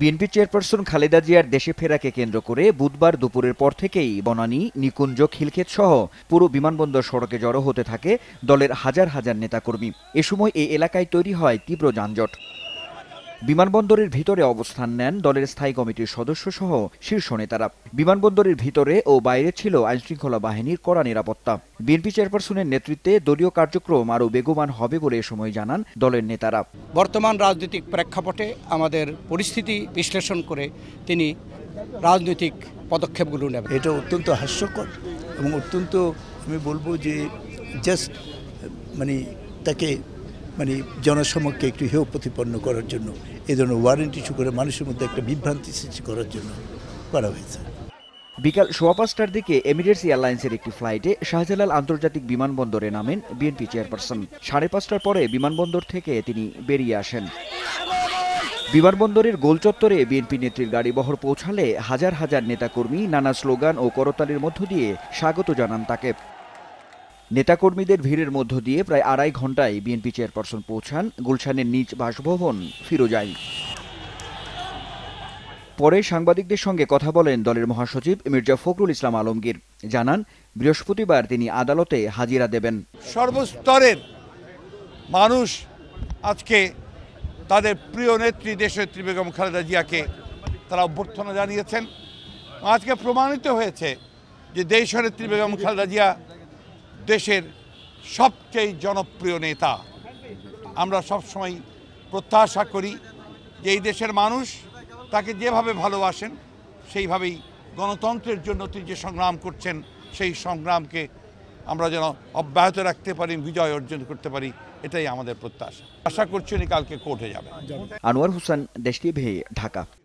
BNP chairperson Khaleda জিয়ার দেশে ফেরাকে কেন্দ্র করে বুধবার দুপুরের পর থেকেই বনানী নিকুঞ্জ খিলক্ষেত সহ পুরো বিমানবন্দর সড়কে জড়ো হতে থাকে দলের হাজার হাজার নেতাকর্মী এ সময় এই এলাকায় তৈরি হয় তীব্র যানজট বিমানবন্দরের ভিতরে অবস্থান নেন দলের স্থায়ী কমিটির সদস্য সহ শীর্ষ নেতারা বিমানবন্দরের ভিতরে ও বাইরে ছিল আইনশৃঙ্খলা বাহিনীর কড়া নিরাপত্তা বিএনপি চেয়ারপারসনের নেতৃত্বে দলীয় কার্যক্রম আরও বেগবান হবে বলে এ সময় জানান দলের নেতারা বর্তমান রাজনৈতিক প্রেক্ষাপটে আমাদের পরিস্থিতি বিশ্লেষণ করে তিনি রাজনৈতিক পদক্ষেপগুলো নেবেন এটা অত্যন্ত হাস্যকর এবং অত্যন্ত আমি বলবো যে জাস্ট মানে তাকে মানে জনসমক্ষে একটু হেয় প্রতিপন্ন করার জন্য এই ধরনের ওয়ারেন্টি ইস্যু করে মানুষের মধ্যে একটা বিভ্রান্তি সৃষ্টি করার জন্য করা হয়েছে বিকাল সোয়া পাঁচটার দিকে এমিরেটস এয়ারলাইন্সের একটি ফ্লাইটে শাহজালাল আন্তর্জাতিক বিমানবন্দরে নামেন বিএনপি চেয়ারপারসন সাড়ে পাঁচটার পরে বিমানবন্দর থেকে তিনি বেরিয়ে আসেন বিমানবন্দরের গোলচত্বরে বিএনপি নেত্রীর গাড়িবহর পৌঁছালে হাজার হাজার নেতাকর্মী নানা স্লোগান ও করতালির মধ্য দিয়ে স্বাগত জানান তাকে নেতাকর্মীদের ভিড়ের মধ্য দিয়ে প্রায় আড়াই ঘন্টায় বিএনপি চেয়ারপারসন পৌঁছান গুলশানের নিজ বাসভবন ফিরোজাই পরে সাংবাদিকদের সঙ্গে কথা বলেন দলের মহাসচিব মির্জা ফখরুল ইসলাম আলমগীর জানান বৃহস্পতিবার তিনি আদালতে হাজিরা দেবেন সর্বস্তরের মানুষ আজকে তাদের প্রিয় নেত্রী দেশনেত্রী বেগম খালেদা জিয়াকে তারা অভ্যর্থনা জানিয়েছেন আজকে প্রমাণিত হয়েছে যে দেশনেত্রী বেগম খালেদা জিয়া দেশের সবচেয়ে জনপ্রিয় নেতা আমরা সবসময় প্রত্যাশা করি যে এই দেশের মানুষ তাকে যেভাবে ভালোবাসেন সেইভাবেই গণতন্ত্রের জন্য তিনি যে সংগ্রাম করছেন সেই সংগ্রামকে আমরা যেন অব্যাহত রাখতে পারি বিজয় অর্জন করতে পারি এটাই আমাদের প্রত্যাশা আশা করছি উনি কালকে কোর্টে যাবেন আনোয়ার হোসেন দেশটি ভেয়ে ঢাকা